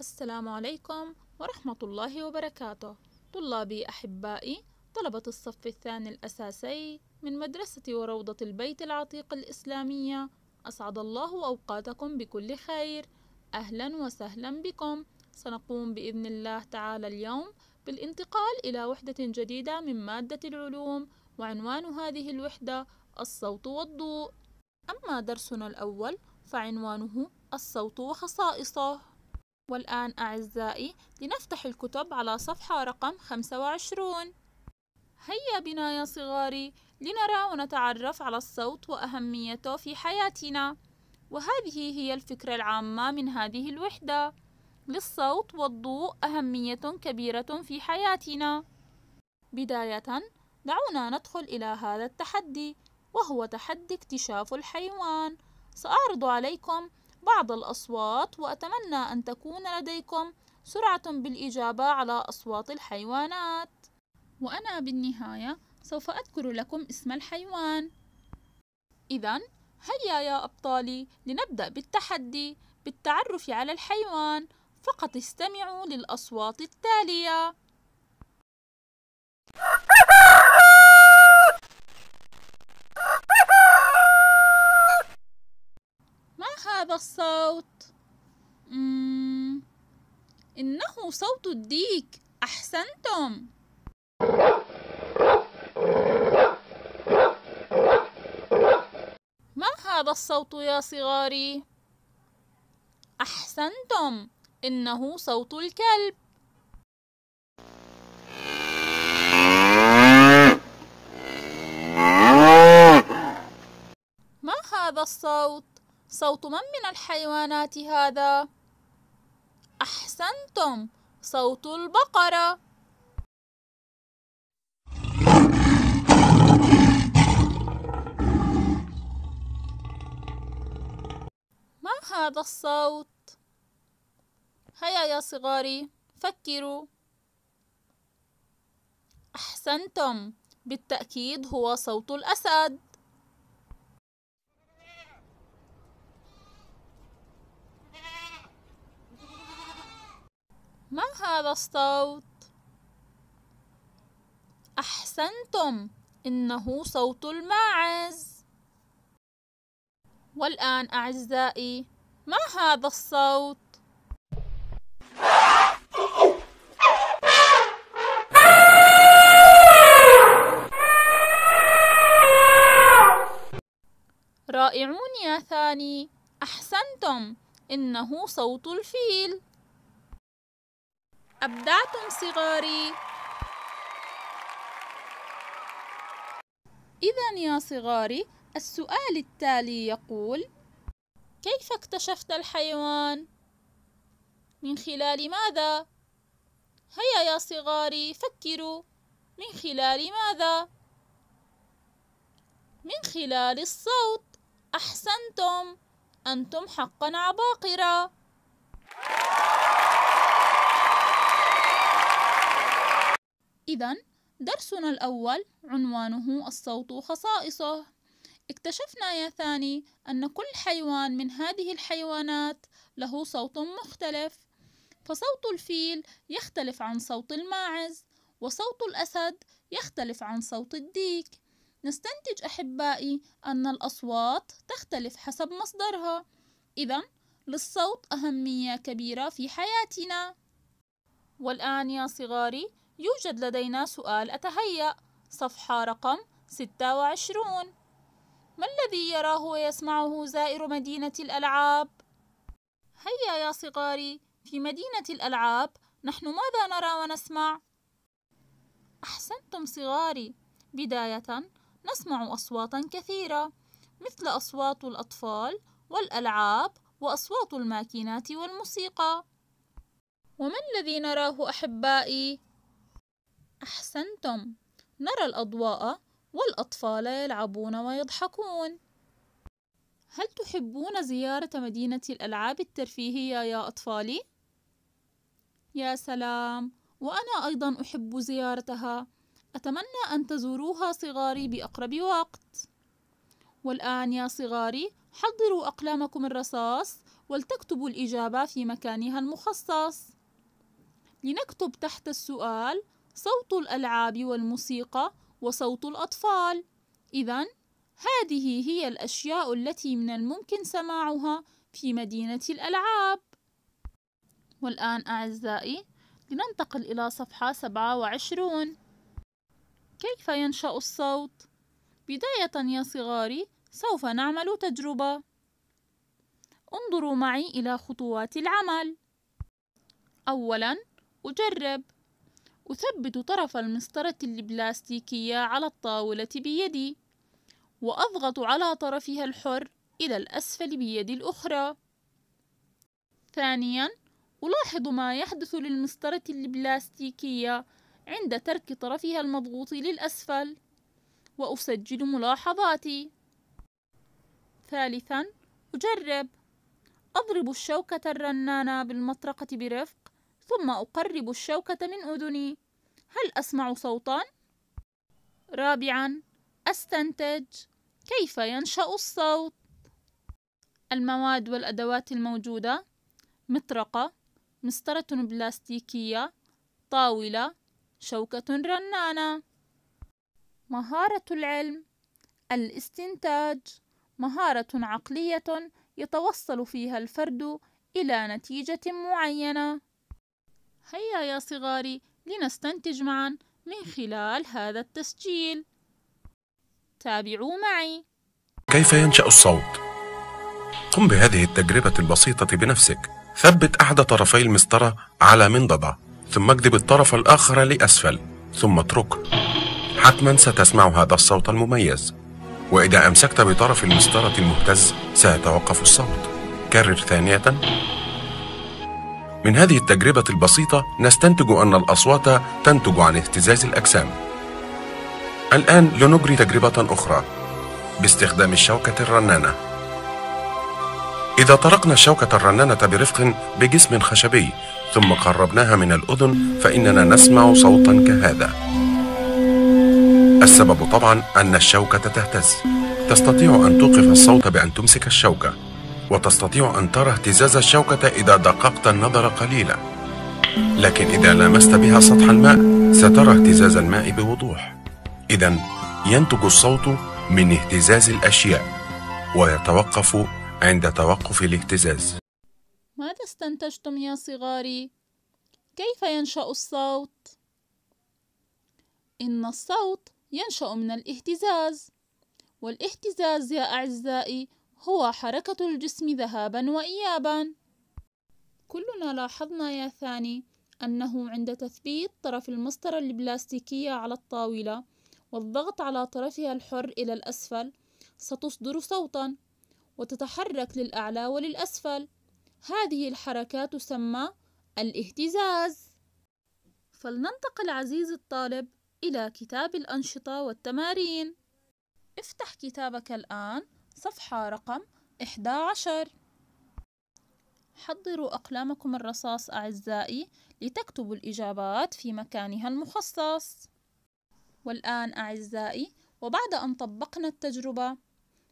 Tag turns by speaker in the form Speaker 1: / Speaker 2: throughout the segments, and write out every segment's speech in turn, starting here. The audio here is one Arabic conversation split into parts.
Speaker 1: السلام عليكم ورحمة الله وبركاته طلابي أحبائي طلبة الصف الثاني الأساسي من مدرسة وروضة البيت العتيق الإسلامية أسعد الله أوقاتكم بكل خير أهلا وسهلا بكم سنقوم بإذن الله تعالى اليوم بالانتقال إلى وحدة جديدة من مادة العلوم وعنوان هذه الوحدة الصوت والضوء أما درسنا الأول فعنوانه الصوت وخصائصه والآن أعزائي لنفتح الكتب على صفحة رقم 25 هيا بنا يا صغاري لنرى ونتعرف على الصوت وأهميته في حياتنا وهذه هي الفكرة العامة من هذه الوحدة للصوت والضوء أهمية كبيرة في حياتنا بداية دعونا ندخل إلى هذا التحدي وهو تحدي اكتشاف الحيوان سأعرض عليكم بعض الأصوات وأتمنى أن تكون لديكم سرعة بالإجابة على أصوات الحيوانات وأنا بالنهاية سوف أذكر لكم اسم الحيوان إذا هيا يا أبطالي لنبدأ بالتحدي بالتعرف على الحيوان فقط استمعوا للأصوات التالية الصوت مم. إنه صوت الديك أحسنتم ما هذا الصوت يا صغاري أحسنتم إنه صوت الكلب ما هذا الصوت صوت من من الحيوانات هذا احسنتم صوت البقره ما هذا الصوت هيا يا صغاري فكروا احسنتم بالتاكيد هو صوت الاسد ما هذا الصوت احسنتم انه صوت الماعز والان اعزائي ما هذا الصوت رائعون يا ثاني احسنتم انه صوت الفيل أبدعتم صغاري إذا يا صغاري السؤال التالي يقول كيف اكتشفت الحيوان؟ من خلال ماذا؟ هيا يا صغاري فكروا من خلال ماذا؟ من خلال الصوت أحسنتم أنتم حقا عباقرة إذا درسنا الأول عنوانه الصوت وخصائصه اكتشفنا يا ثاني أن كل حيوان من هذه الحيوانات له صوت مختلف فصوت الفيل يختلف عن صوت الماعز وصوت الأسد يختلف عن صوت الديك نستنتج أحبائي أن الأصوات تختلف حسب مصدرها إذا للصوت أهمية كبيرة في حياتنا والآن يا صغاري يوجد لدينا سؤال أتهيأ صفحة رقم 26 ما الذي يراه ويسمعه زائر مدينة الألعاب؟ هيا يا صغاري في مدينة الألعاب نحن ماذا نرى ونسمع؟ أحسنتم صغاري بداية نسمع أصواتا كثيرة مثل أصوات الأطفال والألعاب وأصوات الماكينات والموسيقى وما الذي نراه أحبائي؟ أحسنتم نرى الأضواء والأطفال يلعبون ويضحكون هل تحبون زيارة مدينة الألعاب الترفيهية يا أطفالي؟ يا سلام وأنا أيضا أحب زيارتها أتمنى أن تزوروها صغاري بأقرب وقت والآن يا صغاري حضروا أقلامكم الرصاص ولتكتبوا الإجابة في مكانها المخصص لنكتب تحت السؤال صوت الألعاب والموسيقى وصوت الأطفال إذا هذه هي الأشياء التي من الممكن سماعها في مدينة الألعاب والآن أعزائي لننتقل إلى صفحة 27 كيف ينشأ الصوت؟ بداية يا صغاري سوف نعمل تجربة انظروا معي إلى خطوات العمل أولا أجرب أثبت طرف المسطرة البلاستيكية على الطاولة بيدي وأضغط على طرفها الحر إلى الأسفل بيدي الأخرى ثانيا ألاحظ ما يحدث للمسطرة البلاستيكية عند ترك طرفها المضغوط للأسفل وأسجل ملاحظاتي ثالثا أجرب أضرب الشوكة الرنانة بالمطرقة برفق ثم أقرب الشوكة من أذني هل أسمع صوتا؟ رابعا أستنتج كيف ينشأ الصوت؟ المواد والأدوات الموجودة مطرقة مسطرة بلاستيكية طاولة شوكة رنانة مهارة العلم الاستنتاج مهارة عقلية يتوصل فيها الفرد إلى نتيجة معينة هيا يا صغاري لنستنتج معا من خلال هذا التسجيل تابعوا معي
Speaker 2: كيف ينشأ الصوت؟ قم بهذه التجربة البسيطة بنفسك ثبت أحد طرفي المسطرة على منضدة ثم اكذب الطرف الآخر لأسفل ثم اتركه حتما ستسمع هذا الصوت المميز وإذا أمسكت بطرف المسطرة المهتز سيتوقف الصوت كرر ثانية من هذه التجربة البسيطة نستنتج أن الأصوات تنتج عن اهتزاز الأجسام. الآن لنجري تجربة أخرى باستخدام الشوكة الرنانة. إذا طرقنا الشوكة الرنانة برفق بجسم خشبي ثم قربناها من الأذن فإننا نسمع صوتا كهذا. السبب طبعا أن الشوكة تهتز. تستطيع أن توقف الصوت بأن تمسك الشوكة. وتستطيع أن ترى اهتزاز الشوكة إذا دققت النظر قليلا لكن إذا لامست بها سطح الماء سترى اهتزاز الماء بوضوح إذا ينتج الصوت من اهتزاز الأشياء ويتوقف عند توقف الاهتزاز
Speaker 1: ماذا استنتجتم يا صغاري؟ كيف ينشأ الصوت؟ إن الصوت ينشأ من الاهتزاز والاهتزاز يا أعزائي هو حركة الجسم ذهابا وإيابا كلنا لاحظنا يا ثاني أنه عند تثبيت طرف المسطرة البلاستيكية على الطاولة والضغط على طرفها الحر إلى الأسفل ستصدر صوتا وتتحرك للأعلى وللأسفل هذه الحركة تسمى الاهتزاز فلننتقل عزيزي الطالب إلى كتاب الأنشطة والتمارين افتح كتابك الآن صفحة رقم 11 حضروا أقلامكم الرصاص أعزائي لتكتبوا الإجابات في مكانها المخصص والآن أعزائي وبعد أن طبقنا التجربة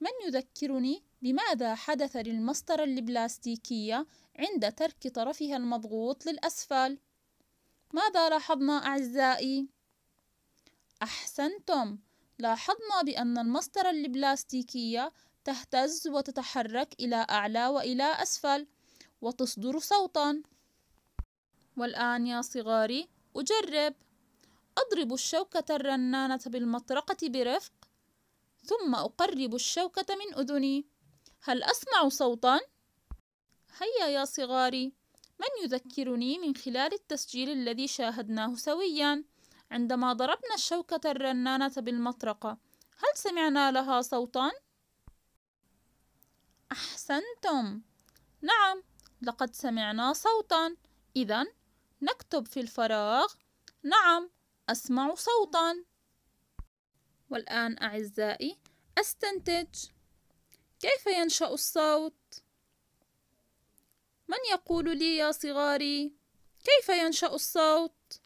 Speaker 1: من يذكرني بماذا حدث للمسطرة البلاستيكية عند ترك طرفها المضغوط للأسفل؟ ماذا لاحظنا أعزائي؟ أحسنتم لاحظنا بأن المسطرة البلاستيكية تهتز وتتحرك إلى أعلى وإلى أسفل وتصدر صوتا والآن يا صغاري أجرب أضرب الشوكة الرنانة بالمطرقة برفق ثم أقرب الشوكة من أذني هل أسمع صوتا؟ هيا يا صغاري من يذكرني من خلال التسجيل الذي شاهدناه سويا عندما ضربنا الشوكة الرنانة بالمطرقة هل سمعنا لها صوتاً؟ أحسنتم نعم لقد سمعنا صوتا إذا نكتب في الفراغ نعم أسمع صوتا والآن أعزائي أستنتج كيف ينشأ الصوت؟ من يقول لي يا صغاري كيف ينشأ الصوت؟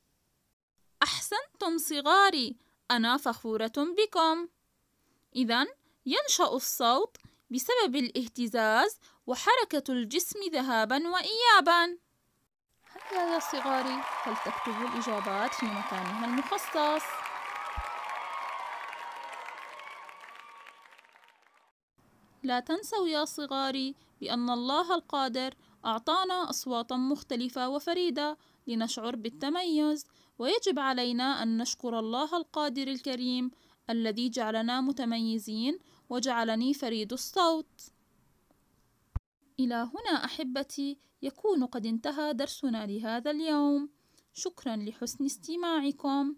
Speaker 1: أحسنتم صغاري أنا فخورة بكم إذا ينشأ الصوت بسبب الاهتزاز وحركة الجسم ذهابا وإيابا هيا يا صغاري فلتكتبوا الإجابات في مكانها المخصص لا تنسوا يا صغاري بأن الله القادر أعطانا أصواتا مختلفة وفريدة لنشعر بالتميز ويجب علينا أن نشكر الله القادر الكريم الذي جعلنا متميزين وجعلني فريد الصوت إلى هنا أحبتي يكون قد انتهى درسنا لهذا اليوم شكرا لحسن استماعكم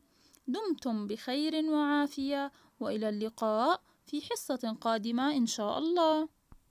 Speaker 1: دمتم بخير وعافية وإلى اللقاء في حصة قادمة إن شاء الله